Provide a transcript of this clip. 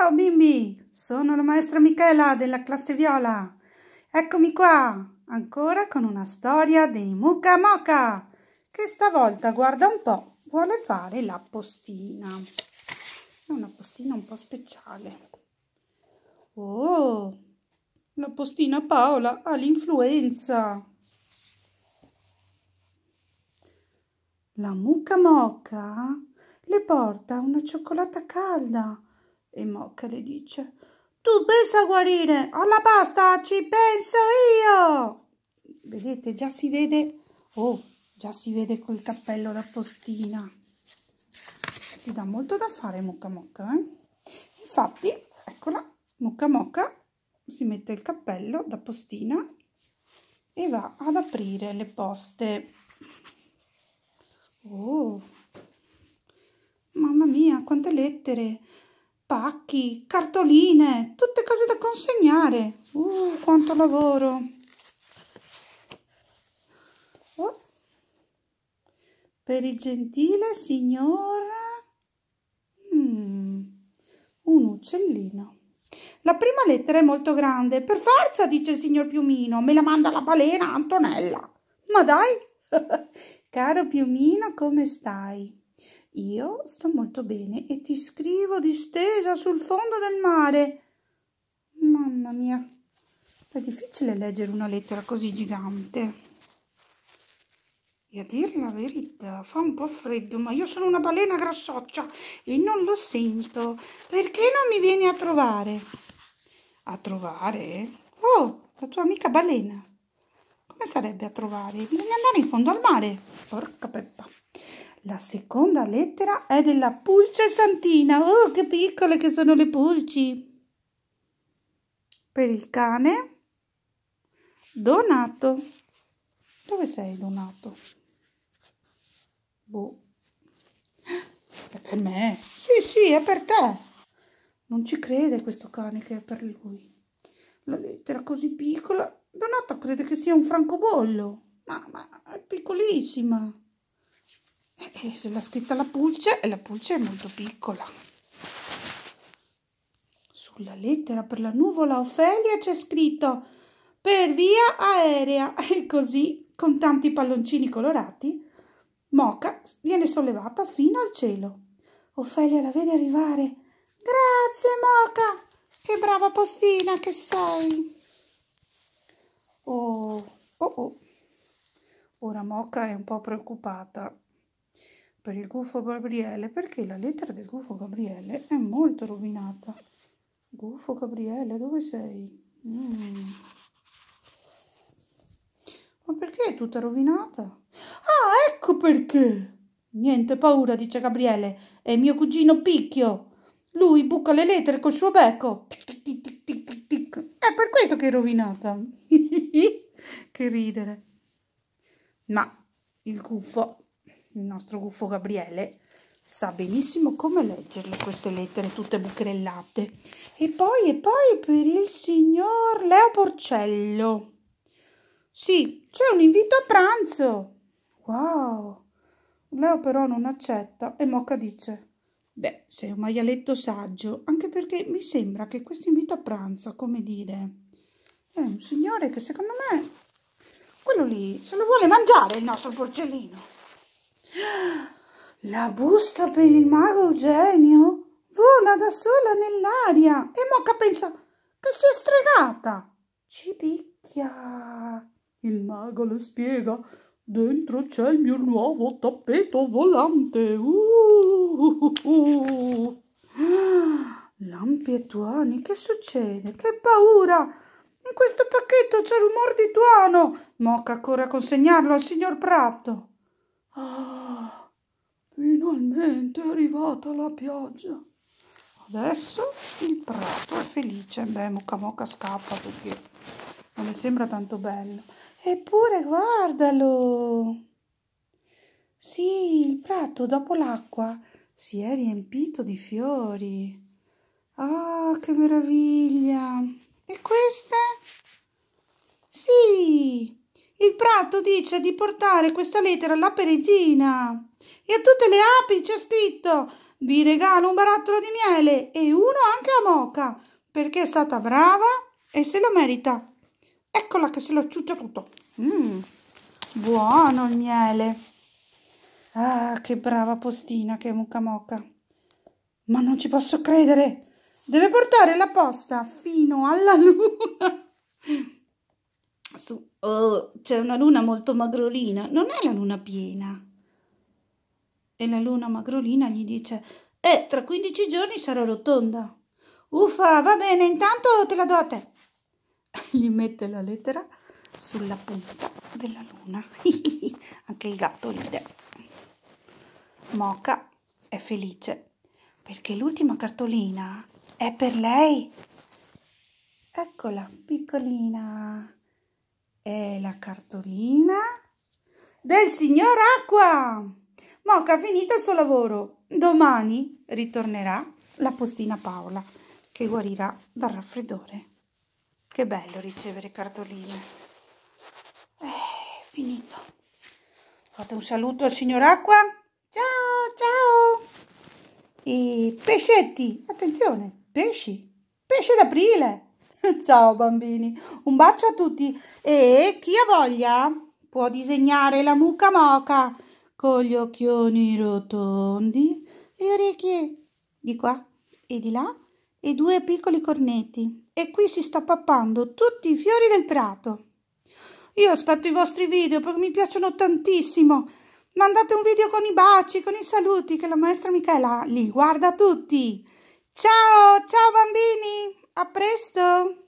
Ciao bimbi, sono la maestra Michela della classe viola. Eccomi qua, ancora con una storia dei Mucca Moca, che stavolta, guarda un po', vuole fare la postina. È una postina un po' speciale. Oh, la postina Paola ha l'influenza. La mucca mocca le porta una cioccolata calda e Mocca le dice, tu pensa a guarire, alla pasta ci penso io! Vedete, già si vede, oh, già si vede col cappello da postina. Si dà molto da fare Mocca Mocca, eh? Infatti, eccola, Mocca Mocca si mette il cappello da postina e va ad aprire le poste. Oh, mamma mia, quante lettere! pacchi, cartoline, tutte cose da consegnare. Uh, quanto lavoro! Oh. Per il gentile signor... Mm. un uccellino. La prima lettera è molto grande. Per forza, dice il signor Piumino, me la manda la balena Antonella. Ma dai! Caro Piumino, come stai? Io sto molto bene e ti scrivo distesa sul fondo del mare. Mamma mia, è difficile leggere una lettera così gigante. E a dir la verità, fa un po' freddo, ma io sono una balena grassoccia e non lo sento. Perché non mi vieni a trovare? A trovare? Oh, la tua amica balena. Come sarebbe a trovare? Bisogna andare in fondo al mare. Porca peppa. La seconda lettera è della pulce santina. Oh, che piccole che sono le pulci! Per il cane, Donato. Dove sei, Donato? Boh. È per me. Sì, sì, è per te. Non ci crede questo cane che è per lui. La lettera così piccola. Donato crede che sia un francobollo. Ma, ma è piccolissima. Eh, se l'ha scritta la pulce e la pulce è molto piccola sulla lettera per la nuvola Ofelia c'è scritto per via aerea e così con tanti palloncini colorati Moca viene sollevata fino al cielo Ofelia la vede arrivare grazie Moca che brava postina che sei oh oh oh ora Moca è un po' preoccupata per il gufo Gabriele perché la lettera del gufo Gabriele è molto rovinata. Gufo Gabriele, dove sei? Mm. Ma perché è tutta rovinata? Ah, ecco perché! Niente paura, dice Gabriele, è mio cugino Picchio. Lui buca le lettere col suo becco. Tic, tic, tic, tic, È per questo che è rovinata. che ridere. Ma il gufo il nostro gufo Gabriele sa benissimo come leggerle queste lettere tutte bucherellate. E poi, e poi per il signor Leo Porcello. Sì, c'è un invito a pranzo. Wow! Leo però non accetta e Mocca dice Beh, sei un maialetto saggio, anche perché mi sembra che questo invito a pranzo, come dire, è un signore che secondo me, quello lì, se lo vuole mangiare il nostro porcellino. La busta per il mago Eugenio vola da sola nell'aria e Mocca pensa che si è stregata. Ci picchia. Il mago le spiega. Dentro c'è il mio nuovo tappeto volante. Uh, Lampi e tuoni, che succede? Che paura! In questo pacchetto c'è rumor di tuono. Mocca corre a consegnarlo al signor Prato. Ah, finalmente è arrivata la pioggia. Adesso il prato è felice. Beh, mucca mucca scappa perché non mi sembra tanto bello. Eppure guardalo! Sì, il prato dopo l'acqua si è riempito di fiori. Ah, che meraviglia! E queste? Sì! Il prato dice di portare questa lettera alla perigina. E a tutte le api c'è scritto: Vi regalo un barattolo di miele e uno anche a Moca, perché è stata brava e se lo merita. Eccola che se lo ciuccia tutto. Mm, buono il miele. Ah, che brava postina che è Mucca Moca. Ma non ci posso credere. Deve portare la posta fino alla luna su, oh, c'è una luna molto magrolina, non è la luna piena. E la luna magrolina gli dice, eh, tra 15 giorni sarò rotonda. Uffa, va bene, intanto te la do a te. Gli mette la lettera sulla punta della luna. Anche il gatto ride. Moca è felice perché l'ultima cartolina è per lei. Eccola, piccolina è la cartolina del signor Acqua. Moca ha finito il suo lavoro. Domani ritornerà la postina Paola che guarirà dal raffreddore. Che bello ricevere cartoline. È eh, finito. Fate un saluto al signor Acqua. Ciao, ciao. E pescetti, attenzione, pesci, pesce d'aprile. Ciao bambini, un bacio a tutti e chi ha voglia può disegnare la mucca moca con gli occhioni rotondi, le orecchie di qua e di là e due piccoli cornetti. E qui si sta pappando tutti i fiori del prato. Io aspetto i vostri video perché mi piacciono tantissimo. Mandate un video con i baci, con i saluti, che la maestra Michela li guarda tutti. Ciao, ciao bambini! A presto!